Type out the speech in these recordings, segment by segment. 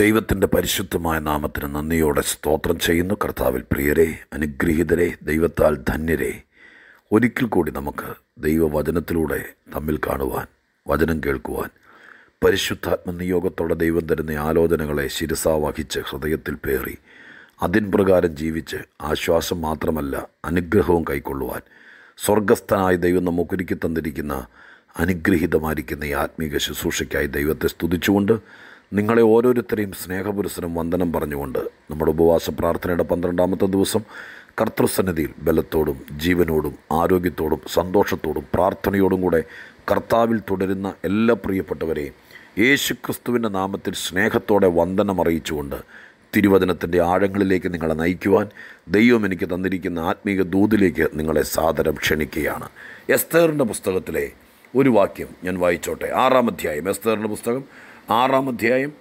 ദൈവത്തിൻ്റെ പരിശുദ്ധമായ നാമത്തിന് നന്ദിയോടെ സ്തോത്രം ചെയ്യുന്നു കർത്താവിൽ പ്രിയരെ അനുഗ്രഹീതരെ ദൈവത്താൽ ധന്യരെ ഒരിക്കൽ കൂടി നമുക്ക് ദൈവവചനത്തിലൂടെ തമ്മിൽ കാണുവാൻ വചനം കേൾക്കുവാൻ പരിശുദ്ധാത്മ നിയോഗത്തോടെ ദൈവം തരുന്ന ആലോചനകളെ ശിരസാവഹിച്ച് ഹൃദയത്തിൽ പേറി അതിൻപ്രകാരം ജീവിച്ച് ആശ്വാസം മാത്രമല്ല അനുഗ്രഹവും കൈക്കൊള്ളുവാൻ സ്വർഗസ്ഥനായ ദൈവം നമുക്കൊരുക്കി തന്നിരിക്കുന്ന അനുഗ്രഹീതമായിരിക്കുന്ന ഈ ആത്മീക ശുശ്രൂഷയ്ക്കായി ദൈവത്തെ സ്തുതിച്ചുകൊണ്ട് നിങ്ങളെ ഓരോരുത്തരെയും സ്നേഹപുരസരം വന്ദനം പറഞ്ഞുകൊണ്ട് നമ്മുടെ ഉപവാസ പ്രാർത്ഥനയുടെ പന്ത്രണ്ടാമത്തെ ദിവസം കർത്തൃസന്നിധിയിൽ ബലത്തോടും ജീവനോടും ആരോഗ്യത്തോടും സന്തോഷത്തോടും പ്രാർത്ഥനയോടും കൂടെ കർത്താവിൽ തുടരുന്ന എല്ലാ പ്രിയപ്പെട്ടവരെയും യേശുക്രിസ്തുവിൻ്റെ നാമത്തിൽ സ്നേഹത്തോടെ വന്ദനം അറിയിച്ചുകൊണ്ട് തിരുവചനത്തിൻ്റെ ആഴങ്ങളിലേക്ക് നിങ്ങളെ നയിക്കുവാൻ ദൈവം എനിക്ക് തന്നിരിക്കുന്ന ആത്മീക ദൂതിലേക്ക് നിങ്ങളെ സാദരം ക്ഷണിക്കുകയാണ് എസ്തേറിൻ്റെ പുസ്തകത്തിലെ ഒരു വാക്യം ഞാൻ വായിച്ചോട്ടെ ആറാം അധ്യായം എസ്തേറിൻ്റെ പുസ്തകം ആറാം അധ്യായം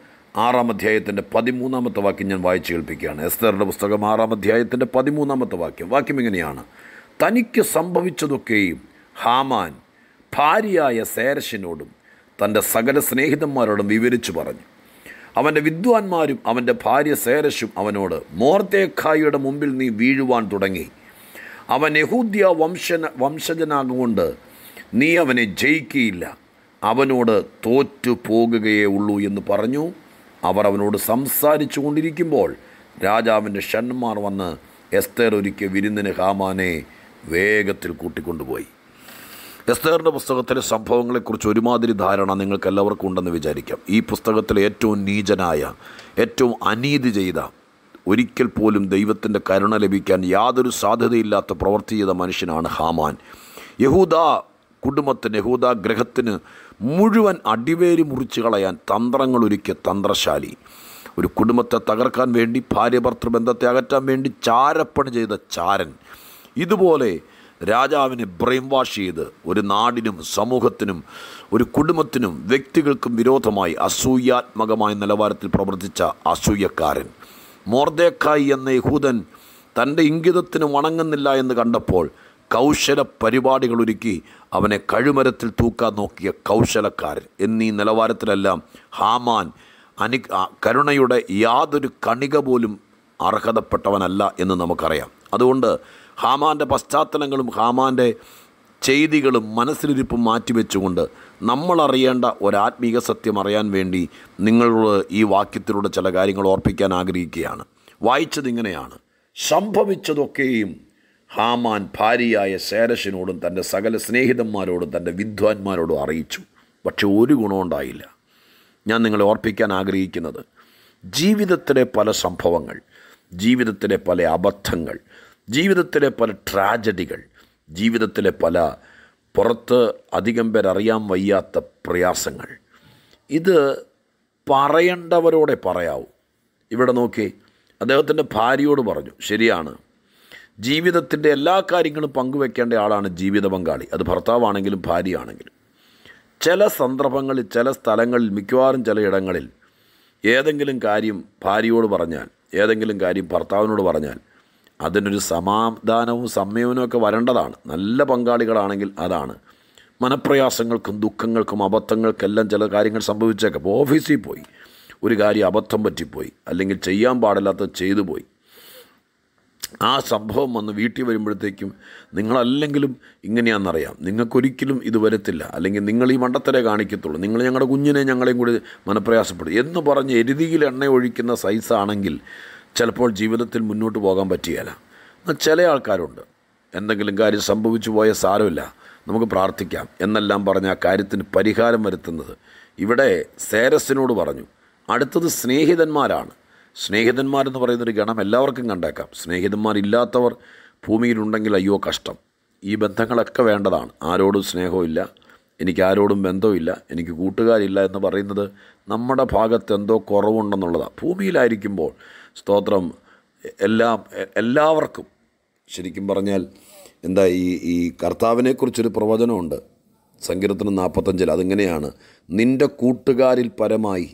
ആറാം അധ്യായത്തിൻ്റെ പതിമൂന്നാമത്തെ വാക്യം ഞാൻ വായിച്ചു കേൾപ്പിക്കുകയാണ് എസ്തറിൻ്റെ പുസ്തകം ആറാം അധ്യായത്തിൻ്റെ പതിമൂന്നാമത്തെ വാക്യം വാക്യം ഇങ്ങനെയാണ് തനിക്ക് സംഭവിച്ചതൊക്കെയും ഹാമാൻ ഭാര്യയായ സേരശിനോടും തൻ്റെ സകല സ്നേഹിതന്മാരോടും വിവരിച്ചു പറഞ്ഞു അവൻ്റെ വിദ്വാൻമാരും അവൻ്റെ ഭാര്യ സേരശും അവനോട് മോർത്തേഖായിയുടെ മുമ്പിൽ നീ വീഴുവാൻ തുടങ്ങി അവൻ യഹൂദ്യ വംശന വംശജനാകൊണ്ട് നീ അവനെ ജയിക്കുകയില്ല അവനോട് തോറ്റു പോകുകയേ ഉള്ളൂ എന്ന് പറഞ്ഞു അവർ അവനോട് സംസാരിച്ചു കൊണ്ടിരിക്കുമ്പോൾ രാജാവിൻ്റെ ഷൺമാർ വന്ന് എസ്തേർ ഒരുക്കിയ വിരുന്നിന് ഹാമാനെ വേഗത്തിൽ കൂട്ടിക്കൊണ്ടുപോയി എസ്തേറിൻ്റെ പുസ്തകത്തിലെ സംഭവങ്ങളെക്കുറിച്ച് ഒരുമാതിരി ധാരണ നിങ്ങൾക്കെല്ലാവർക്കും ഉണ്ടെന്ന് വിചാരിക്കാം ഈ പുസ്തകത്തിലെ ഏറ്റവും നീചനായ ഏറ്റവും അനീതി ചെയ്ത ഒരിക്കൽ പോലും ദൈവത്തിൻ്റെ കരുണ ലഭിക്കാൻ യാതൊരു സാധ്യതയില്ലാത്ത പ്രവൃത്തി ചെയ്ത മനുഷ്യനാണ് ഹാമാൻ യഹൂദ കുടുംബത്തിന് യഹൂദ ഗ്രഹത്തിന് മുഴുവൻ അടിവേര് മുറിച്ച് കളയാൻ ഒരുക്കിയ തന്ത്രശാലി ഒരു കുടുംബത്തെ തകർക്കാൻ വേണ്ടി ഭാര്യ ഭർത്തൃ ബന്ധത്തെ അകറ്റാൻ വേണ്ടി ചാരപ്പണി ചെയ്ത ചാരൻ ഇതുപോലെ രാജാവിനെ ബ്രെയിൻ വാഷ് ചെയ്ത് ഒരു നാടിനും സമൂഹത്തിനും ഒരു കുടുംബത്തിനും വ്യക്തികൾക്കും വിരോധമായി അസൂയാത്മകമായ നിലവാരത്തിൽ പ്രവർത്തിച്ച അസൂയക്കാരൻ മോർദേക്കായി എന്ന യഹൂദൻ തൻ്റെ ഇംഗിതത്തിന് വണങ്ങുന്നില്ല എന്ന് കണ്ടപ്പോൾ കൗശല ഒരുക്കി അവനെ കഴുമരത്തിൽ തൂക്കാൻ നോക്കിയ കൗശലക്കാരൻ എന്നീ നിലവാരത്തിലെല്ലാം ഹാമാൻ അനു കരുണയുടെ യാതൊരു കണിക പോലും അർഹതപ്പെട്ടവനല്ല എന്ന് നമുക്കറിയാം അതുകൊണ്ട് ഹാമാൻ്റെ പശ്ചാത്തലങ്ങളും ഹാമാൻ്റെ ചെയ്തികളും മനസ്സിലിരിപ്പും മാറ്റിവെച്ചുകൊണ്ട് നമ്മൾ അറിയേണ്ട ഒരാത്മീക സത്യം അറിയാൻ വേണ്ടി നിങ്ങളോട് ഈ വാക്യത്തിലൂടെ ചില കാര്യങ്ങൾ ഓർപ്പിക്കാൻ ആഗ്രഹിക്കുകയാണ് വായിച്ചതിങ്ങനെയാണ് സംഭവിച്ചതൊക്കെയും ഹാമാൻ ഭാര്യയായ ശേരശിനോടും തൻ്റെ സകല സ്നേഹിതന്മാരോടും തൻ്റെ വിദ്വാൻമാരോടും അറിയിച്ചു പക്ഷെ ഒരു ഗുണമുണ്ടായില്ല ഞാൻ നിങ്ങളെ ഓർപ്പിക്കാൻ ആഗ്രഹിക്കുന്നത് ജീവിതത്തിലെ പല സംഭവങ്ങൾ ജീവിതത്തിലെ പല അബദ്ധങ്ങൾ ജീവിതത്തിലെ പല ട്രാജഡികൾ ജീവിതത്തിലെ പല പുറത്ത് അധികം പേരറിയാൻ വയ്യാത്ത പ്രയാസങ്ങൾ ഇത് പറയേണ്ടവരോടെ പറയാവൂ ഇവിടെ നോക്കി അദ്ദേഹത്തിൻ്റെ ഭാര്യയോട് പറഞ്ഞു ശരിയാണ് ജീവിതത്തിൻ്റെ എല്ലാ കാര്യങ്ങളും പങ്കുവെക്കേണ്ട ആളാണ് ജീവിത പങ്കാളി അത് ഭർത്താവാണെങ്കിലും ഭാര്യയാണെങ്കിലും ചില സന്ദർഭങ്ങളിൽ ചില സ്ഥലങ്ങളിൽ മിക്കവാറും ചിലയിടങ്ങളിൽ ഏതെങ്കിലും കാര്യം ഭാര്യയോട് പറഞ്ഞാൽ ഏതെങ്കിലും കാര്യം ഭർത്താവിനോട് പറഞ്ഞാൽ അതിനൊരു സമാധാനവും സംയമനവും ഒക്കെ വരേണ്ടതാണ് നല്ല പങ്കാളികളാണെങ്കിൽ അതാണ് മനപ്രയാസങ്ങൾക്കും ദുഃഖങ്ങൾക്കും അബദ്ധങ്ങൾക്കെല്ലാം ചില കാര്യങ്ങൾ സംഭവിച്ചേക്കാം ഓഫീസിൽ പോയി ഒരു കാര്യം അബദ്ധം പറ്റിപ്പോയി അല്ലെങ്കിൽ ചെയ്യാൻ പാടില്ലാത്ത ചെയ്തു പോയി ആ സംഭവം വന്ന് വീട്ടിൽ വരുമ്പോഴത്തേക്കും നിങ്ങളല്ലെങ്കിലും ഇങ്ങനെയാണെന്നറിയാം നിങ്ങൾക്കൊരിക്കലും ഇത് വരത്തില്ല അല്ലെങ്കിൽ നിങ്ങൾ ഈ മണ്ടത്തരെ കാണിക്കത്തുള്ളൂ നിങ്ങൾ ഞങ്ങളുടെ കുഞ്ഞിനെ ഞങ്ങളെയും കൂടി മനപ്രയാസപ്പെടും എന്ന് പറഞ്ഞ് എരുതിയിൽ എണ്ണ ഒഴിക്കുന്ന സൈസാണെങ്കിൽ ചിലപ്പോൾ ജീവിതത്തിൽ മുന്നോട്ട് പോകാൻ പറ്റിയല്ല എന്നാൽ ചില ആൾക്കാരുണ്ട് എന്തെങ്കിലും കാര്യം സംഭവിച്ചു പോയ സാരമില്ല നമുക്ക് പ്രാർത്ഥിക്കാം എന്നെല്ലാം പറഞ്ഞ് ആ കാര്യത്തിന് പരിഹാരം വരുത്തുന്നത് ഇവിടെ സേരസിനോട് പറഞ്ഞു അടുത്തത് സ്നേഹിതന്മാരാണ് സ്നേഹിതന്മാരെന്ന് പറയുന്നൊരു ഗണം എല്ലാവർക്കും കണ്ടേക്കാം സ്നേഹിതന്മാരില്ലാത്തവർ ഭൂമിയിലുണ്ടെങ്കിൽ അയ്യോ കഷ്ടം ഈ ബന്ധങ്ങളൊക്കെ വേണ്ടതാണ് ആരോടും സ്നേഹമില്ല എനിക്ക് ആരോടും ബന്ധമില്ല എനിക്ക് കൂട്ടുകാരില്ല എന്ന് പറയുന്നത് നമ്മുടെ ഭാഗത്ത് എന്തോ കുറവുണ്ടെന്നുള്ളതാണ് ഭൂമിയിലായിരിക്കുമ്പോൾ സ്തോത്രം എല്ലാം എല്ലാവർക്കും ശരിക്കും പറഞ്ഞാൽ എന്താ ഈ ഈ കർത്താവിനെക്കുറിച്ചൊരു പ്രവചനമുണ്ട് സങ്കീർത്തനം നാൽപ്പത്തഞ്ചിൽ അതിങ്ങനെയാണ് നിൻ്റെ കൂട്ടുകാരിൽ പരമായി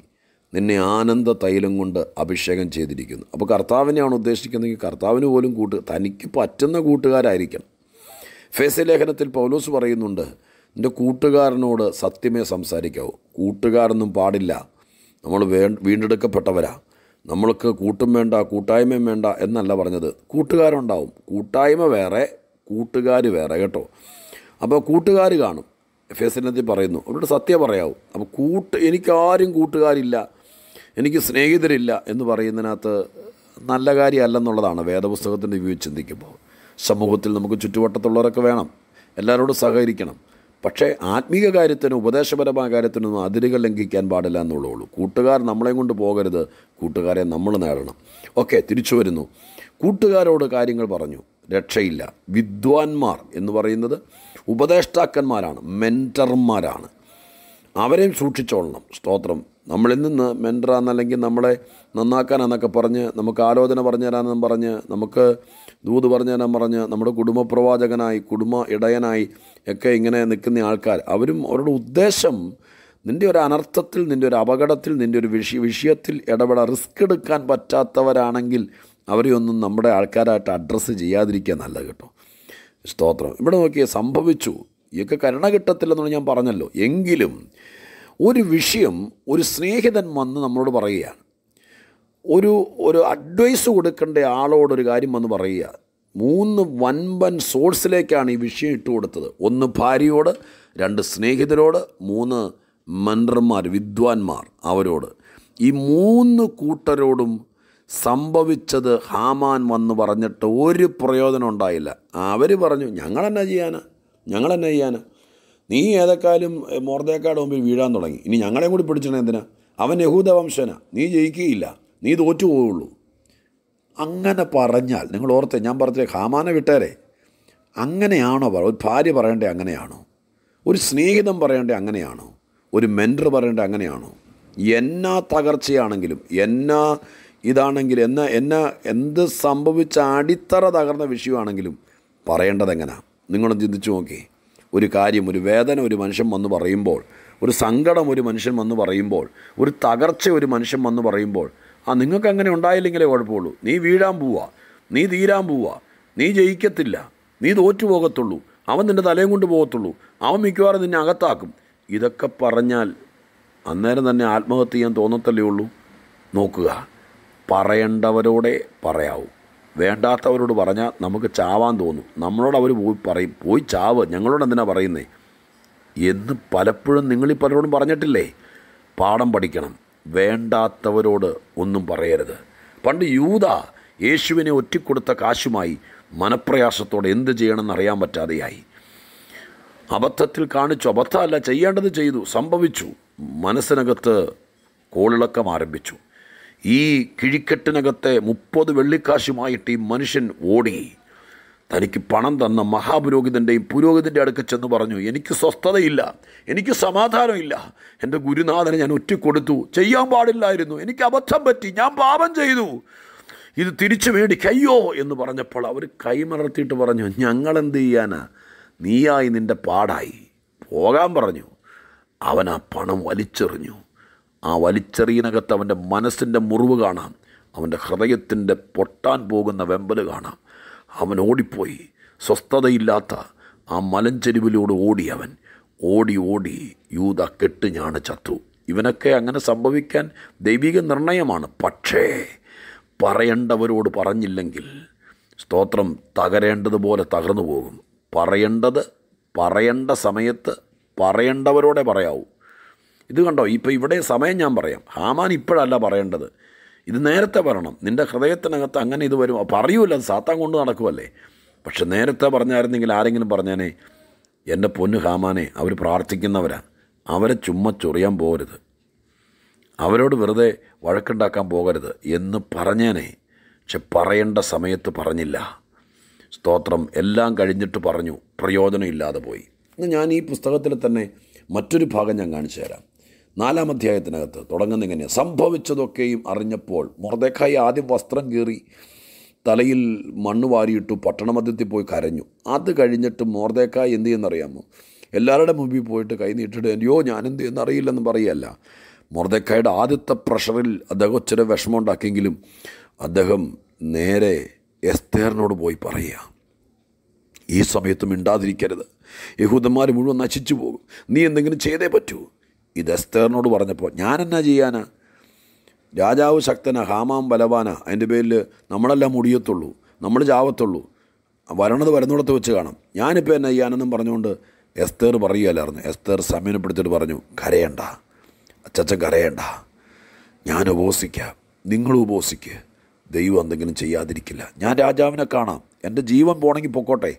നിന്നെ ആനന്ദ തൈലം കൊണ്ട് അഭിഷേകം ചെയ്തിരിക്കുന്നു അപ്പോൾ കർത്താവിനെയാണ് ഉദ്ദേശിക്കുന്നതെങ്കിൽ കർത്താവിന് പോലും കൂട്ട് തനിക്ക് പറ്റുന്ന കൂട്ടുകാരായിരിക്കണം ഫേസ് ലേഖനത്തിൽ പൗലോസ് പറയുന്നുണ്ട് എൻ്റെ കൂട്ടുകാരനോട് സത്യമേ സംസാരിക്കാവൂ കൂട്ടുകാരൊന്നും പാടില്ല നമ്മൾ വേ വീണ്ടെടുക്കപ്പെട്ടവരാ നമ്മൾക്ക് കൂട്ടും വേണ്ട കൂട്ടായ്മയും വേണ്ട എന്നല്ല പറഞ്ഞത് കൂട്ടുകാരുണ്ടാവും കൂട്ടായ്മ വേറെ കൂട്ടുകാർ വേറെ കേട്ടോ അപ്പോൾ കൂട്ടുകാർ കാണും ഫെസിനത്തിൽ പറയുന്നു അവരോട് സത്യം പറയാവും അപ്പോൾ കൂട്ട് എനിക്കാരും കൂട്ടുകാരില്ല എനിക്ക് സ്നേഹിതരില്ല എന്ന് പറയുന്നതിനകത്ത് നല്ല കാര്യമല്ലെന്നുള്ളതാണ് വേദപുസ്തകത്തിൻ്റെ വ്യൂ ചിന്തിക്കുമ്പോൾ സമൂഹത്തിൽ നമുക്ക് ചുറ്റുവട്ടത്തുള്ളവരൊക്കെ വേണം എല്ലാവരോടും സഹകരിക്കണം പക്ഷേ ആത്മീയ കാര്യത്തിനും ഉപദേശപരമായ കാര്യത്തിനൊന്നും അതിരുകൾ ലംഘിക്കാൻ പാടില്ല എന്നുള്ളൂ കൂട്ടുകാർ നമ്മളെയും കൊണ്ട് പോകരുത് കൂട്ടുകാരെ നമ്മൾ നേടണം ഓക്കെ തിരിച്ചു വരുന്നു കൂട്ടുകാരോട് കാര്യങ്ങൾ പറഞ്ഞു രക്ഷയില്ല വിദ്വാൻമാർ എന്ന് പറയുന്നത് ഉപദേഷ്ടാക്കന്മാരാണ് മെൻറ്റർമാരാണ് അവരെയും സൂക്ഷിച്ചോളണം സ്തോത്രം നമ്മളിൽ നിന്ന് മെൻറ്ററാന്ന് അല്ലെങ്കിൽ നമ്മളെ നന്നാക്കാനാന്നൊക്കെ പറഞ്ഞ് നമുക്ക് ആലോചന പറഞ്ഞു തരാനെന്നും പറഞ്ഞ് നമുക്ക് ദൂത് പറഞ്ഞു തരാൻ പറഞ്ഞ് നമ്മുടെ കുടുംബ പ്രവാചകനായി കുടുംബ ഇടയനായി ഒക്കെ ഇങ്ങനെ നിൽക്കുന്ന ആൾക്കാർ അവരും അവരുടെ ഉദ്ദേശം നിൻ്റെ ഒരു അനർത്ഥത്തിൽ നിൻ്റെ ഒരു അപകടത്തിൽ നിൻ്റെ ഒരു വിഷ വിഷയത്തിൽ ഇടപെടാൻ റിസ്ക് എടുക്കാൻ പറ്റാത്തവരാണെങ്കിൽ അവരെയൊന്നും നമ്മുടെ ആൾക്കാരായിട്ട് അഡ്രസ്സ് ചെയ്യാതിരിക്കുക നല്ലത് കേട്ടോ സ്തോത്രം ഇവിടെ നോക്കിയേ സംഭവിച്ചു ഇയൊക്കെ കരുണ കിട്ടത്തില്ലെന്നാണ് ഞാൻ പറഞ്ഞല്ലോ എങ്കിലും ഒരു വിഷയം ഒരു സ്നേഹിതൻ വന്ന് നമ്മളോട് പറയുകയാണ് ഒരു ഒരു അഡ്വൈസ് കൊടുക്കേണ്ട ആളോടൊരു കാര്യം വന്ന് പറയുക മൂന്ന് വൻപൻ സോഴ്സിലേക്കാണ് ഈ വിഷയം ഇട്ട് കൊടുത്തത് ഒന്ന് ഭാര്യയോട് രണ്ട് സ്നേഹിതരോട് മൂന്ന് മന്ത്രന്മാർ വിദ്വാൻമാർ അവരോട് ഈ മൂന്ന് കൂട്ടരോടും സംഭവിച്ചത് ഹാമാൻ വന്ന് പറഞ്ഞിട്ട് ഒരു പ്രയോജനം ഉണ്ടായില്ല അവർ പറഞ്ഞു ഞങ്ങളെന്നാ ചെയ്യാനാ ഞങ്ങളെന്നാ ചെയ്യാനാ നീ ഏതെക്കാലും മോർദേക്കാട് മുമ്പിൽ വീഴാൻ തുടങ്ങി ഇനി ഞങ്ങളെയും കൂടി പിടിച്ചണേ എന്തിനാ അവൻ യഹൂദ വംശന നീ ജയിക്കുകയില്ല നീ തോറ്റു പോവുള്ളൂ അങ്ങനെ പറഞ്ഞാൽ നിങ്ങൾ ഓർത്തേ ഞാൻ പറഞ്ഞേ ഹാമാനെ വിട്ടേരെ അങ്ങനെയാണോ പറ ഒരു ഭാര്യ പറയണ്ടേ അങ്ങനെയാണോ ഒരു സ്നേഹിതം പറയണ്ടേ അങ്ങനെയാണോ ഒരു മെൻറ്റർ പറയണ്ടേ അങ്ങനെയാണോ എന്നാ തകർച്ചയാണെങ്കിലും എന്നാ ഇതാണെങ്കിലും എന്നാ എന്നാ എന്ത് സംഭവിച്ച അടിത്തറ തകർന്ന വിഷയമാണെങ്കിലും എങ്ങനെയാണ് നിങ്ങളൊന്ന് ചിന്തിച്ചു നോക്കിയേ ഒരു കാര്യം ഒരു വേദന ഒരു മനുഷ്യൻ വന്ന് പറയുമ്പോൾ ഒരു സങ്കടം ഒരു മനുഷ്യൻ വന്ന് പറയുമ്പോൾ ഒരു തകർച്ച ഒരു മനുഷ്യൻ വന്ന് പറയുമ്പോൾ ആ നിങ്ങൾക്ക് അങ്ങനെ ഉണ്ടായില്ലെങ്കിലേ കുഴപ്പമുള്ളൂ നീ വീഴാൻ പോവാ നീ തീരാൻ പോവാ നീ ജയിക്കത്തില്ല നീ തോറ്റു പോകത്തുള്ളൂ അവൻ നിൻ്റെ തലയും കൊണ്ട് പോകത്തുള്ളൂ അവൻ മിക്കവാറും നിന്നെ അകത്താക്കും ഇതൊക്കെ പറഞ്ഞാൽ അന്നേരം തന്നെ ആത്മഹത്യ ചെയ്യാൻ തോന്നത്തല്ലേ ഉള്ളൂ നോക്കുക പറയേണ്ടവരോടെ പറയാവൂ വേണ്ടാത്തവരോട് പറഞ്ഞാൽ നമുക്ക് ചാവാൻ തോന്നും നമ്മളോട് അവർ പോയി പറയും പോയി ചാവ് ഞങ്ങളോട് എന്തിനാണ് പറയുന്നേ എന്ന് പലപ്പോഴും നിങ്ങളീ പലരോടും പറഞ്ഞിട്ടില്ലേ പാഠം പഠിക്കണം വേണ്ടാത്തവരോട് ഒന്നും പറയരുത് പണ്ട് യൂത യേശുവിനെ ഒറ്റിക്കൊടുത്ത കാശുമായി മനപ്രയാസത്തോടെ എന്ത് ചെയ്യണമെന്ന് അറിയാൻ പറ്റാതെയായി അബദ്ധത്തിൽ കാണിച്ചു അബദ്ധമല്ല ചെയ്യേണ്ടത് ചെയ്തു സംഭവിച്ചു മനസ്സിനകത്ത് കോളിളക്കം ആരംഭിച്ചു ഈ കിഴിക്കെട്ടിനകത്തെ മുപ്പത് വെള്ളിക്കാശുമായിട്ട് ഈ മനുഷ്യൻ ഓടി തനിക്ക് പണം തന്ന മഹാപുരോഹിതൻ്റെയും പുരോഹിതൻ്റെ അടുക്ക് ചെന്ന് പറഞ്ഞു എനിക്ക് സ്വസ്ഥതയില്ല എനിക്ക് സമാധാനമില്ല എൻ്റെ ഗുരുനാഥനെ ഞാൻ ഒറ്റിക്കൊടുത്തു ചെയ്യാൻ പാടില്ലായിരുന്നു എനിക്ക് അബദ്ധം പറ്റി ഞാൻ പാപം ചെയ്തു ഇത് തിരിച്ചു മേടിക്കയ്യോ എന്ന് പറഞ്ഞപ്പോൾ അവർ കൈമലർത്തിയിട്ട് പറഞ്ഞു ഞങ്ങളെന്ത് ചെയ്യാനാ നീയായി നിൻ്റെ പാടായി പോകാൻ പറഞ്ഞു അവൻ ആ പണം വലിച്ചെറിഞ്ഞു ആ വലിച്ചെറിയനകത്ത് അവൻ്റെ മനസ്സിൻ്റെ മുറിവ് കാണാം അവൻ്റെ ഹൃദയത്തിൻ്റെ പൊട്ടാൻ പോകുന്ന വെമ്പൽ കാണാം അവൻ ഓടിപ്പോയി സ്വസ്ഥതയില്ലാത്ത ആ മലഞ്ചെരിവിലൂടെ ഓടി അവൻ ഓടി ഓടി യൂത ഞാണ് ചത്തു ഇവനൊക്കെ അങ്ങനെ സംഭവിക്കാൻ ദൈവിക നിർണയമാണ് പക്ഷേ പറയേണ്ടവരോട് പറഞ്ഞില്ലെങ്കിൽ സ്തോത്രം തകരേണ്ടതുപോലെ തകർന്നു പോകും പറയേണ്ടത് പറയേണ്ട സമയത്ത് പറയേണ്ടവരോടെ പറയാവൂ ഇത് കണ്ടോ ഇപ്പോൾ ഇവിടെ സമയം ഞാൻ പറയാം ഹാമാൻ ഇപ്പോഴല്ല പറയേണ്ടത് ഇത് നേരത്തെ പറയണം നിൻ്റെ ഹൃദയത്തിനകത്ത് അങ്ങനെ ഇത് വരും പറയൂല സാത്താൻ കൊണ്ട് നടക്കുമല്ലേ പക്ഷെ നേരത്തെ പറഞ്ഞായിരുന്നെങ്കിൽ ആരെങ്കിലും പറഞ്ഞാനേ എൻ്റെ പൊന്നു ഹാമാനെ അവർ പ്രാർത്ഥിക്കുന്നവരാണ് അവരെ ചുമ്മാ ചൊറിയാൻ പോകരുത് അവരോട് വെറുതെ വഴക്കുണ്ടാക്കാൻ പോകരുത് എന്ന് പറഞ്ഞേനെ പക്ഷെ പറയേണ്ട സമയത്ത് പറഞ്ഞില്ല സ്തോത്രം എല്ലാം കഴിഞ്ഞിട്ട് പറഞ്ഞു പ്രയോജനം ഇല്ലാതെ പോയി ഞാൻ ഈ പുസ്തകത്തിൽ തന്നെ മറ്റൊരു ഭാഗം ഞാൻ കാണിച്ചു തരാം നാലാം അധ്യായത്തിനകത്ത് തുടങ്ങുന്ന ഇങ്ങനെ സംഭവിച്ചതൊക്കെയും അറിഞ്ഞപ്പോൾ മൊർദേഖായി ആദ്യം വസ്ത്രം കീറി തലയിൽ മണ്ണ് വാരിയിട്ടു പട്ടണമധ്യത്തിൽ പോയി കരഞ്ഞു അത് കഴിഞ്ഞിട്ട് മോർദേക്കായ് എന്ത് ചെയ്യുന്നറിയാമോ എല്ലാവരുടെ മുമ്പിൽ പോയിട്ട് കൈ നീട്ടിട്ട് അയ്യോ ഞാനെന്ത് അറിയില്ലെന്ന് പറയല്ല മോർദേക്കായുടെ ആദ്യത്തെ പ്രഷറിൽ അദ്ദേഹം വിഷമം ഉണ്ടാക്കിയെങ്കിലും അദ്ദേഹം നേരെ എസ്തേറിനോട് പോയി പറയുക ഈ സമയത്ത് മിണ്ടാതിരിക്കരുത് യഹൂദന്മാർ മുഴുവൻ നശിച്ചു പോകും നീ എന്തെങ്കിലും ചെയ്തേ പറ്റൂ ഇത് എസ്തേറിനോട് പറഞ്ഞപ്പോൾ ഞാൻ എന്നാ ചെയ്യാനാ രാജാവ് ശക്തന ഹാമാം ബലവാന അതിൻ്റെ പേരിൽ നമ്മളെല്ലാം മുടിയത്തുള്ളൂ നമ്മൾ ചാവത്തുള്ളൂ വരണത് വരുന്നിടത്ത് വെച്ച് കാണാം ഞാനിപ്പോൾ എന്നാ ചെയ്യാനെന്നും പറഞ്ഞുകൊണ്ട് എസ്തേർ പറയുകയല്ലായിരുന്നു എസ്തേർ സമീനപ്പെടുത്തിയിട്ട് പറഞ്ഞു കരയണ്ട അച്ചച്ച കരയണ്ട ഞാൻ ഉപവസിക്കാം നിങ്ങൾ ഉപവസിക്കുക ദൈവം എന്തെങ്കിലും ചെയ്യാതിരിക്കില്ല ഞാൻ രാജാവിനെ കാണാം എൻ്റെ ജീവൻ പോണെങ്കിൽ പൊക്കോട്ടെ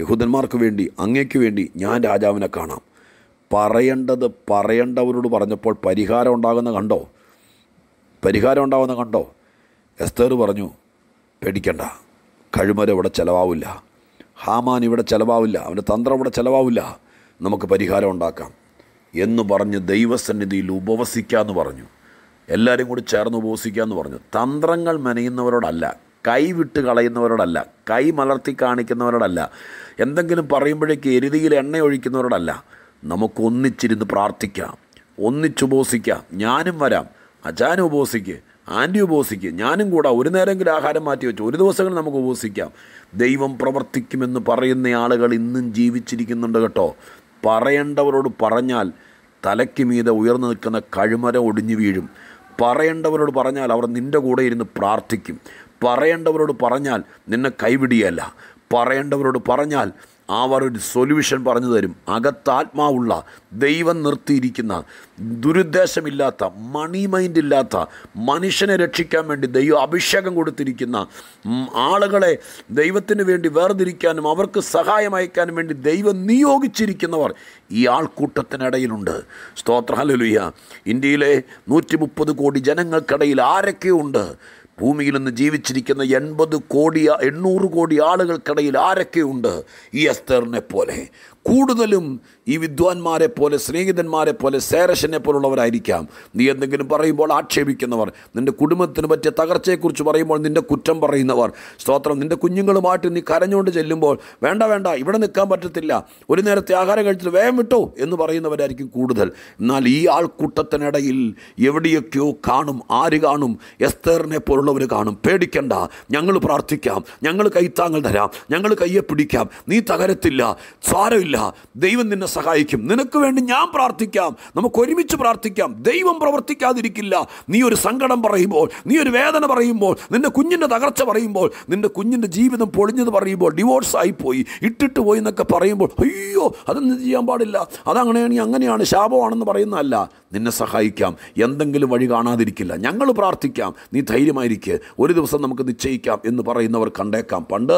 യഹൂദന്മാർക്ക് വേണ്ടി അങ്ങയ്ക്ക് വേണ്ടി ഞാൻ രാജാവിനെ കാണാം പറയേണ്ടത് പറയേണ്ടവരോട് പറഞ്ഞപ്പോൾ പരിഹാരം ഉണ്ടാകുന്ന കണ്ടോ പരിഹാരം ഉണ്ടാകുന്ന കണ്ടോ എസ്തേർ പറഞ്ഞു പേടിക്കണ്ട കഴിമര ഇവിടെ ചിലവാവില്ല ഹാമാൻ ഇവിടെ ചിലവാവില്ല അവൻ്റെ തന്ത്രം ഇവിടെ ചിലവാവില്ല നമുക്ക് പരിഹാരം ഉണ്ടാക്കാം എന്ന് പറഞ്ഞ് ദൈവസന്നിധിയിൽ ഉപവസിക്കാമെന്ന് പറഞ്ഞു എല്ലാവരും കൂടി ചേർന്ന് ഉപവസിക്കാമെന്ന് പറഞ്ഞു തന്ത്രങ്ങൾ മെനയുന്നവരോടല്ല കൈവിട്ട് കളയുന്നവരോടല്ല കൈ മലർത്തി കാണിക്കുന്നവരോടല്ല എന്തെങ്കിലും പറയുമ്പോഴേക്ക് എരുതിയിൽ എണ്ണ ഒഴിക്കുന്നവരോടല്ല നമുക്കൊന്നിച്ചിരുന്ന് പ്രാർത്ഥിക്കാം ഒന്നിച്ച് ഉപസിക്കാം ഞാനും വരാം അജാനും ഉപസിക്ക് ആൻറ്റി ഉപസിക്ക് ഞാനും കൂടാ ഒരു നേരമെങ്കിലും ആഹാരം മാറ്റി വെച്ചു ഒരു ദിവസങ്ങൾ നമുക്ക് ഉപസിക്കാം ദൈവം പ്രവർത്തിക്കുമെന്ന് പറയുന്ന ആളുകൾ ഇന്നും ജീവിച്ചിരിക്കുന്നുണ്ട് കേട്ടോ പറയേണ്ടവരോട് പറഞ്ഞാൽ തലയ്ക്ക് മീതെ ഉയർന്നു നിൽക്കുന്ന കഴുമര ഒടിഞ്ഞു വീഴും പറയേണ്ടവരോട് പറഞ്ഞാൽ അവർ നിൻ്റെ കൂടെ ഇരുന്ന് പ്രാർത്ഥിക്കും പറയേണ്ടവരോട് പറഞ്ഞാൽ നിന്നെ കൈവിടിയല്ല പറയേണ്ടവരോട് പറഞ്ഞാൽ അവർ ഒരു സൊല്യൂഷൻ പറഞ്ഞു തരും അകത്താത്മാവുള്ള ദൈവം നിർത്തിയിരിക്കുന്ന ദുരുദ്ദേശമില്ലാത്ത മണി മൈൻഡ് ഇല്ലാത്ത മനുഷ്യനെ രക്ഷിക്കാൻ വേണ്ടി ദൈവം അഭിഷേകം കൊടുത്തിരിക്കുന്ന ആളുകളെ ദൈവത്തിന് വേണ്ടി വേർതിരിക്കാനും അവർക്ക് സഹായം അയക്കാനും വേണ്ടി ദൈവം നിയോഗിച്ചിരിക്കുന്നവർ ഈ ആൾക്കൂട്ടത്തിനിടയിലുണ്ട് സ്തോത്ര ഇന്ത്യയിലെ നൂറ്റി മുപ്പത് കോടി ജനങ്ങൾക്കിടയിൽ ആരൊക്കെയുണ്ട് ഭൂമിയിൽ നിന്ന് ജീവിച്ചിരിക്കുന്ന എൺപത് കോടി എണ്ണൂറ് കോടി ആളുകൾക്കിടയിൽ ആരൊക്കെയുണ്ട് ഈ എസ്തറിനെ പോലെ കൂടുതലും ഈ വിദ്വാൻമാരെ പോലെ സ്നേഹിതന്മാരെ പോലെ സേരശനെ പോലുള്ളവരായിരിക്കാം നീ എന്തെങ്കിലും പറയുമ്പോൾ ആക്ഷേപിക്കുന്നവർ നിൻ്റെ കുടുംബത്തിന് പറ്റിയ തകർച്ചയെക്കുറിച്ച് പറയുമ്പോൾ നിൻ്റെ കുറ്റം പറയുന്നവർ സ്തോത്രം നിൻ്റെ കുഞ്ഞുങ്ങളുമായിട്ട് നീ കരഞ്ഞുകൊണ്ട് ചെല്ലുമ്പോൾ വേണ്ട വേണ്ട ഇവിടെ നിൽക്കാൻ പറ്റത്തില്ല ഒരു നേരത്തെ ആഹാരം കഴിച്ചിട്ട് വേഗം വിട്ടോ എന്ന് പറയുന്നവരായിരിക്കും കൂടുതൽ എന്നാൽ ഈ ആൾക്കൂട്ടത്തിനിടയിൽ എവിടെയൊക്കെയോ കാണും ആര് കാണും എസ്തേറിനെ പോലുള്ള ഉള്ളവർ കാണും പേടിക്കണ്ട ഞങ്ങൾ പ്രാർത്ഥിക്കാം ഞങ്ങൾ കൈത്താങ്ങൾ തരാം ഞങ്ങൾ കയ്യെ പിടിക്കാം നീ തകരത്തില്ല സാരമില്ല ദൈവം നിന്നെ സഹായിക്കും നിനക്ക് വേണ്ടി ഞാൻ പ്രാർത്ഥിക്കാം നമുക്ക് ഒരുമിച്ച് പ്രാർത്ഥിക്കാം ദൈവം പ്രവർത്തിക്കാതിരിക്കില്ല നീ ഒരു സങ്കടം പറയുമ്പോൾ നീ ഒരു വേദന പറയുമ്പോൾ നിന്റെ കുഞ്ഞിൻ്റെ തകർച്ച പറയുമ്പോൾ നിന്റെ കുഞ്ഞിൻ്റെ ജീവിതം പൊളിഞ്ഞത് പറയുമ്പോൾ ഡിവോഴ്സ് ആയിപ്പോയി ഇട്ടിട്ട് പോയി എന്നൊക്കെ പറയുമ്പോൾ അയ്യോ അതൊന്നും ചെയ്യാൻ പാടില്ല അതങ്ങനെയാണെങ്കിൽ അങ്ങനെയാണ് ശാപമാണെന്ന് പറയുന്നതല്ല നിന്നെ സഹായിക്കാം എന്തെങ്കിലും വഴി കാണാതിരിക്കില്ല ഞങ്ങൾ പ്രാർത്ഥിക്കാം നീ ധൈര്യമായിരിക്കും തീയതിക്ക് ഒരു ദിവസം നമുക്ക് നിശ്ചയിക്കാം എന്ന് പറയുന്നവർ കണ്ടേക്കാം പണ്ട്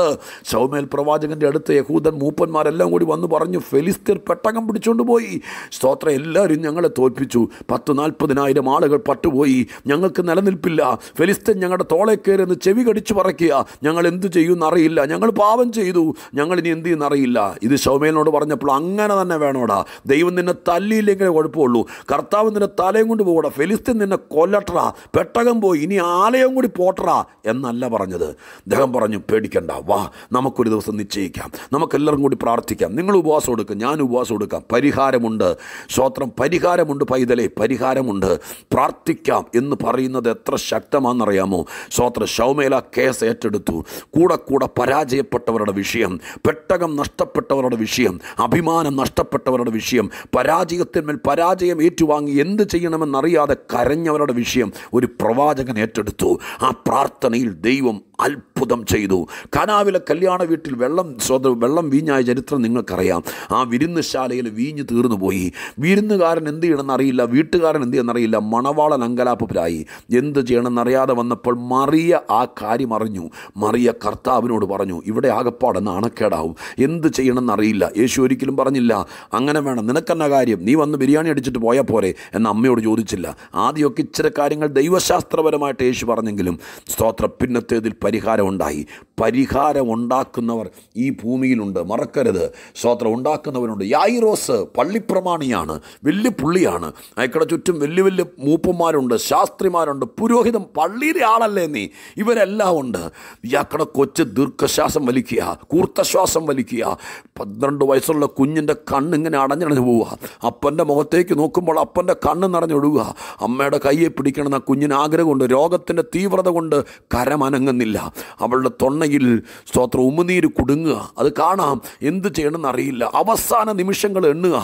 ശൗമേൽ പ്രവാചകൻ്റെ അടുത്ത് യഹൂദൻ മൂപ്പന്മാരെല്ലാം കൂടി വന്ന് പറഞ്ഞു ഫെലിസ്തീർ പെട്ടകം പിടിച്ചുകൊണ്ട് പോയി സ്തോത്ര എല്ലാവരും ഞങ്ങളെ തോൽപ്പിച്ചു പത്ത് നാൽപ്പതിനായിരം ആളുകൾ പട്ടുപോയി ഞങ്ങൾക്ക് നിലനിൽപ്പില്ല ഫെലിസ്തീൻ ഞങ്ങളുടെ തോളെ കയറിയെന്ന് ചെവി കടിച്ചു പറയ്ക്കുക ഞങ്ങൾ എന്തു ചെയ്യുമെന്ന് അറിയില്ല ഞങ്ങൾ പാപം ചെയ്തു ഞങ്ങൾ ഇനി എന്ത് ചെയ്യുന്നറിയില്ല ഇത് ശൗമേലിനോട് പറഞ്ഞപ്പോൾ അങ്ങനെ തന്നെ വേണോടാ ദൈവം നിന്നെ തല്ലിയില്ലെങ്കിലേ കുഴപ്പമുള്ളൂ കർത്താവ് നിന്നെ തലയും കൊണ്ട് പോകടാ ഫെലിസ്തീൻ നിന്നെ കൊല്ലട്ടടാ പെട്ടകം പോയി ഇനി ആലയം കൂടി പോട്ടറാ എന്നല്ല പറഞ്ഞത് അദ്ദേഹം പറഞ്ഞു പേടിക്കണ്ട വാ നമുക്കൊരു ദിവസം നിശ്ചയിക്കാം നമുക്കെല്ലാവരും കൂടി പ്രാർത്ഥിക്കാം നിങ്ങൾ ഉപവാസം എടുക്കുക ഞാൻ ഉപവാസം എടുക്കാം പരിഹാരമുണ്ട് സ്വോത്രം പരിഹാരമുണ്ട് പൈതലേ പരിഹാരമുണ്ട് പ്രാർത്ഥിക്കാം എന്ന് പറയുന്നത് എത്ര ശക്തമാണെന്നറിയാമോ സ്വോത്ര ഷൗമേല കേസ് ഏറ്റെടുത്തു കൂടെ കൂടെ പരാജയപ്പെട്ടവരുടെ വിഷയം പെട്ടകം നഷ്ടപ്പെട്ടവരുടെ വിഷയം അഭിമാനം നഷ്ടപ്പെട്ടവരുടെ വിഷയം പരാജയത്തിന്മേൽ പരാജയം ഏറ്റുവാങ്ങി എന്ത് ചെയ്യണമെന്നറിയാതെ കരഞ്ഞവരുടെ വിഷയം ഒരു പ്രവാചകൻ ഏറ്റെടുത്തു ആ പ്രാർത്ഥനയിൽ ദൈവം അത്ഭുതം ചെയ്തു കനാവിലെ കല്യാണ വീട്ടിൽ വെള്ളം വെള്ളം വീഞ്ഞായ ചരിത്രം നിങ്ങൾക്കറിയാം ആ വിരുന്നുശാലയിൽ വീഞ്ഞ് തീർന്നു പോയി വിരുന്നുകാരൻ എന്ത് ചെയ്യണമെന്നറിയില്ല വീട്ടുകാരൻ എന്ത് ചെയ്യണമെന്നറിയില്ല മണവാളൻ അങ്കലാപ്പിലായി എന്ത് ചെയ്യണമെന്നറിയാതെ വന്നപ്പോൾ മറിയ ആ കാര്യം അറിഞ്ഞു മറിയ കർത്താവിനോട് പറഞ്ഞു ഇവിടെ ആകപ്പാടെന്ന് അണക്കേടാവും എന്ത് ചെയ്യണമെന്നറിയില്ല യേശു ഒരിക്കലും പറഞ്ഞില്ല അങ്ങനെ വേണം നിനക്കെന്ന കാര്യം നീ വന്ന് ബിരിയാണി അടിച്ചിട്ട് പോയാൽ പോരെ എന്ന് അമ്മയോട് ചോദിച്ചില്ല ആദ്യമൊക്കെ ഇച്ചിരി കാര്യങ്ങൾ ദൈവശാസ്ത്രപരമായിട്ട് യേശു പറഞ്ഞെങ്കിലും സ്തോത്ര പിന്നത്തേതിൽ പരിഹാരം ഉണ്ടാക്കുന്നവർ ഈ ഭൂമിയിലുണ്ട് മറക്കരുത് സ്തോത്രം ഉണ്ടാക്കുന്നവരുണ്ട് യായിറോസ് പള്ളിപ്രമാണിയാണ് വലിയ പുള്ളിയാണ് അയക്കട ചുറ്റും വലിയ വലിയ മൂപ്പന്മാരുണ്ട് ശാസ്ത്രിമാരുണ്ട് പുരോഹിതം പള്ളിയിലെ ആളല്ലേ നീ ഇവരെല്ലാം ഉണ്ട് ഇയാക്കടെ കൊച്ച് ദീർഘശ്വാസം വലിക്കുക കൂർത്തശ്വാസം വലിക്കുക പന്ത്രണ്ട് വയസ്സുള്ള കുഞ്ഞിൻ്റെ കണ്ണിങ്ങനെ അടഞ്ഞടഞ്ഞ് പോവുക അപ്പൻ്റെ മുഖത്തേക്ക് നോക്കുമ്പോൾ അപ്പൻ്റെ കണ്ണ് നിറഞ്ഞൊടുക അമ്മയുടെ കയ്യെ പിടിക്കണമെന്ന കുഞ്ഞിന് ആഗ്രഹമുണ്ട് രോഗത്തിൻ്റെ തീവ്രത കൊണ്ട് കരമനങ്ങുന്നില്ല അവളുടെ തൊണ്ണ ആണെങ്കിൽ സ്തോത്രം ഉമ്മനീര് കുടുങ്ങുക അത് കാണാം എന്ത് ചെയ്യണമെന്ന് അറിയില്ല അവസാന നിമിഷങ്ങൾ എണ്ണുക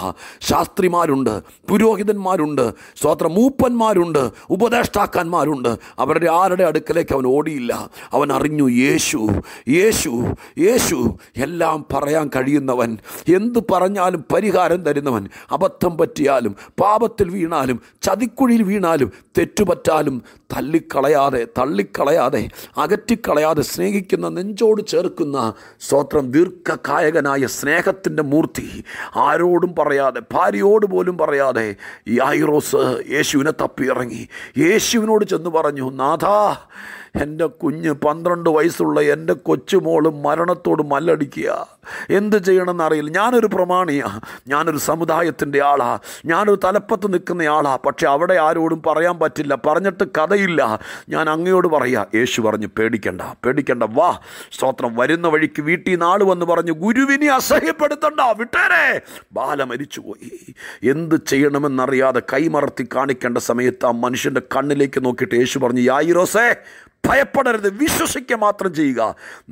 ശാസ്ത്രിമാരുണ്ട് പുരോഹിതന്മാരുണ്ട് സ്തോത്ര മൂപ്പന്മാരുണ്ട് ഉപദേഷ്ടാക്കന്മാരുണ്ട് അവരുടെ ആരുടെ അടുക്കലേക്ക് അവൻ ഓടിയില്ല അവൻ അറിഞ്ഞു യേശു യേശു യേശു എല്ലാം പറയാൻ കഴിയുന്നവൻ എന്ത് പറഞ്ഞാലും പരിഹാരം തരുന്നവൻ അബദ്ധം പറ്റിയാലും പാപത്തിൽ വീണാലും ചതിക്കുഴിയിൽ വീണാലും തെറ്റുപറ്റാലും തള്ളിക്കളയാതെ തള്ളിക്കളയാതെ അകറ്റിക്കളയാതെ സ്നേഹിക്കുന്ന നെഞ്ചോട് ചേർക്കുന്ന സ്തോത്രം ദീർഘകായകനായ സ്നേഹത്തിൻ്റെ മൂർത്തി ആരോടും പറയാതെ ഭാര്യയോട് പോലും പറയാതെ ഈ ഐറോസ് യേശുവിനെ തപ്പിയിറങ്ങി യേശുവിനോട് ചെന്ന് പറഞ്ഞു നാഥാ എൻ്റെ കുഞ്ഞ് പന്ത്രണ്ട് വയസ്സുള്ള എൻ്റെ കൊച്ചുമോള് മരണത്തോട് മല്ലടിക്കുക എന്ത് ചെയ്യണമെന്ന് അറിയില്ല ഞാനൊരു പ്രമാണിയാണ് ഞാനൊരു സമുദായത്തിൻ്റെ ആളാണ് ഞാനൊരു തലപ്പത്ത് നിൽക്കുന്ന ആളാണ് പക്ഷെ അവിടെ ആരോടും പറയാൻ പറ്റില്ല പറഞ്ഞിട്ട് കഥയില്ല ഞാൻ അങ്ങയോട് പറയുക യേശു പറഞ്ഞു പേടിക്കണ്ട പേടിക്കണ്ട വാ സ്തോത്രം വരുന്ന വഴിക്ക് വീട്ടിൽ നിന്ന് ആള് വന്ന് പറഞ്ഞു ഗുരുവിനെ അസഹ്യപ്പെടുത്തണ്ട വിട്ടേരേ ബാല മരിച്ചുപോയി എന്ത് ചെയ്യണമെന്നറിയാതെ കൈമറത്തി കാണിക്കേണ്ട സമയത്ത് ആ മനുഷ്യൻ്റെ കണ്ണിലേക്ക് നോക്കിയിട്ട് യേശു പറഞ്ഞു യായിറോസേ ഭയപ്പെടരുത് വിശ്വസിക്കുക മാത്രം ചെയ്യുക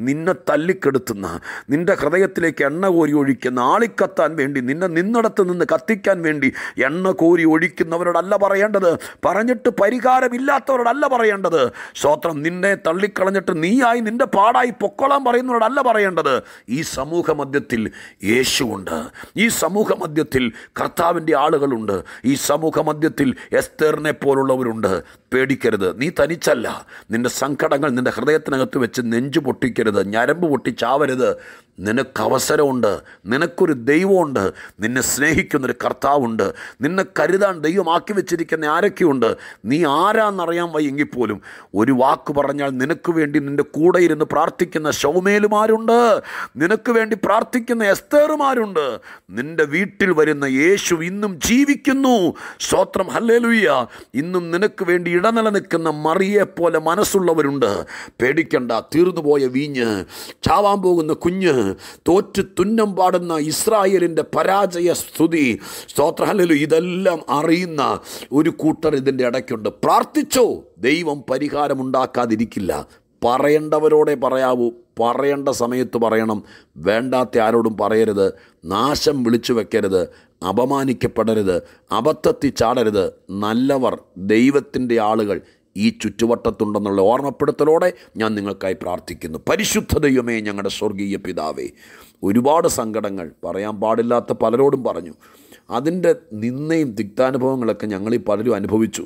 നിന്നെ തല്ലിക്കെടുത്തുന്ന നിൻ്റെ ഹൃദയത്തിലേക്ക് എണ്ണ കോരി ഒഴിക്കുന്ന ആളിക്കത്താൻ വേണ്ടി നിന്നെ നിന്നിടത്ത് നിന്ന് കത്തിക്കാൻ വേണ്ടി എണ്ണ കോരി ഒഴിക്കുന്നവരോടല്ല പറയേണ്ടത് പറഞ്ഞിട്ട് പരിഹാരമില്ലാത്തവരോടല്ല പറയേണ്ടത് സ്വത്രം നിന്നെ തള്ളിക്കളഞ്ഞിട്ട് നീയായി നിൻ്റെ പാടായി പൊക്കോളാൻ പറയുന്നവരോടല്ല പറയേണ്ടത് ഈ സമൂഹ മധ്യത്തിൽ യേശുണ്ട് ഈ സമൂഹ മധ്യത്തിൽ കർത്താവിൻ്റെ ആളുകളുണ്ട് ഈ സമൂഹ മധ്യത്തിൽ എസ്തേറിനെ പോലുള്ളവരുണ്ട് പേടിക്കരുത് നീ തനിച്ചല്ല നിൻ്റെ സങ്കടങ്ങൾ നിൻ്റെ ഹൃദയത്തിനകത്ത് വെച്ച് നെഞ്ചു പൊട്ടിക്കരുത് ഞരമ്പ് പൊട്ടിച്ചാവരുത് നിനക്ക് അവസരമുണ്ട് നിനക്കൊരു ദൈവമുണ്ട് നിന്നെ സ്നേഹിക്കുന്നൊരു കർത്താവുണ്ട് നിന്നെ കരുതാൻ ദൈവമാക്കി വെച്ചിരിക്കുന്ന ആരൊക്കെയുണ്ട് നീ ആരാന്നറിയാൻ വയ്യെങ്കിൽ പോലും ഒരു വാക്ക് പറഞ്ഞാൽ നിനക്ക് വേണ്ടി നിൻ്റെ കൂടെ ഇരുന്ന് പ്രാർത്ഥിക്കുന്ന ശൗമേലുമാരുണ്ട് നിനക്ക് വേണ്ടി പ്രാർത്ഥിക്കുന്ന എസ്തേറുമാരുണ്ട് നിൻ്റെ വീട്ടിൽ വരുന്ന യേശു ഇന്നും ജീവിക്കുന്നു സ്വോത്രം ഹല്ലേലുയ്യ ഇന്നും നിനക്ക് വേണ്ടി ഇടനില നിൽക്കുന്ന മറിയെപ്പോലെ മനസ്സുള്ള ഉള്ളവരുണ്ട് പേടിക്കണ്ട തീർന്നുപോയ വീഞ്ഞ് ചാവാൻ പോകുന്ന കുഞ്ഞ് തോറ്റ് തുന്നം പാടുന്ന ഇസ്രായേലിൻ്റെ പരാജയ സ്തുതി സ്തോത്രഹലു ഇതെല്ലാം അറിയുന്ന ഒരു കൂട്ടർ ഇതിൻ്റെ ഇടയ്ക്കുണ്ട് പ്രാർത്ഥിച്ചോ ദൈവം പരിഹാരമുണ്ടാക്കാതിരിക്കില്ല പറയേണ്ടവരോടെ പറയാവൂ പറയേണ്ട സമയത്ത് പറയണം വേണ്ടാത്ത ആരോടും പറയരുത് നാശം വിളിച്ചു വെക്കരുത് അപമാനിക്കപ്പെടരുത് അബദ്ധത്തിൽ ചാടരുത് നല്ലവർ ദൈവത്തിൻ്റെ ആളുകൾ ഈ ചുറ്റുവട്ടത്തുണ്ടെന്നുള്ള ഓർമ്മപ്പെടുത്തലോടെ ഞാൻ നിങ്ങൾക്കായി പ്രാർത്ഥിക്കുന്നു പരിശുദ്ധ ഞങ്ങളുടെ സ്വർഗീയ പിതാവേ ഒരുപാട് സങ്കടങ്ങൾ പറയാൻ പാടില്ലാത്ത പലരോടും പറഞ്ഞു അതിൻ്റെ നിന്നയും തിക്താനുഭവങ്ങളൊക്കെ ഞങ്ങളീ പലരും അനുഭവിച്ചു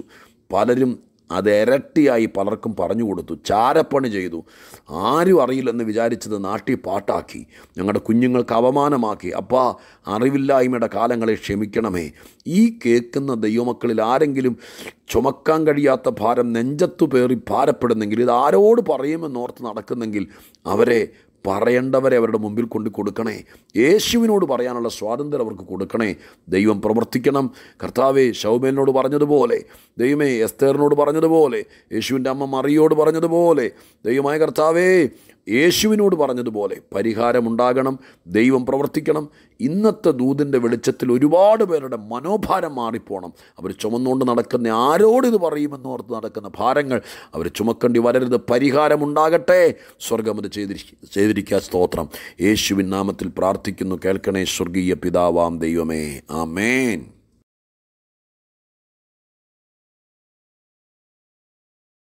പലരും അത് ഇരട്ടിയായി പലർക്കും പറഞ്ഞു കൊടുത്തു ചാരപ്പണി ചെയ്തു ആരും അറിയില്ലെന്ന് വിചാരിച്ചത് നാട്ടി പാട്ടാക്കി ഞങ്ങളുടെ കുഞ്ഞുങ്ങൾക്ക് അവമാനമാക്കി അപ്പാ അറിവില്ലായ്മയുടെ കാലങ്ങളെ ക്ഷമിക്കണമേ ഈ കേൾക്കുന്ന ദൈവമക്കളിൽ ആരെങ്കിലും ചുമക്കാൻ കഴിയാത്ത ഭാരം നെഞ്ചത്തു പേറി ഭാരപ്പെടുന്നെങ്കിൽ ഇത് ആരോട് പറയുമെന്നോർത്ത് നടക്കുന്നെങ്കിൽ അവരെ പറയേണ്ടവരെ അവരുടെ മുമ്പിൽ കൊണ്ട് കൊടുക്കണേ യേശുവിനോട് പറയാനുള്ള സ്വാതന്ത്ര്യം അവർക്ക് കൊടുക്കണേ ദൈവം പ്രവർത്തിക്കണം കർത്താവെ ശൗമേലിനോട് പറഞ്ഞതുപോലെ ദൈവമേ എസ്തേറിനോട് പറഞ്ഞതുപോലെ യേശുവിൻ്റെ അമ്മ മറിയോട് പറഞ്ഞതുപോലെ ദൈവമായ കർത്താവേ യേശുവിനോട് പറഞ്ഞതുപോലെ പരിഹാരമുണ്ടാകണം ദൈവം പ്രവർത്തിക്കണം ഇന്നത്തെ ദൂതിൻ്റെ വെളിച്ചത്തിൽ ഒരുപാട് പേരുടെ മനോഭാരം മാറിപ്പോണം അവർ ചുമന്നുകൊണ്ട് നടക്കുന്ന ആരോട് പറയുമെന്നോർത്ത് നടക്കുന്ന ഭാരങ്ങൾ അവർ ചുമക്കേണ്ടി വരരുത് പരിഹാരമുണ്ടാകട്ടെ സ്വർഗം അത് ചെയ്തിരിക്കുക ചെയ്തിരിക്കുക സ്തോത്രം യേശുവിൻ നാമത്തിൽ പ്രാർത്ഥിക്കുന്നു കേൾക്കണേ സ്വർഗീയ പിതാവാം ദൈവമേ ആമേൻ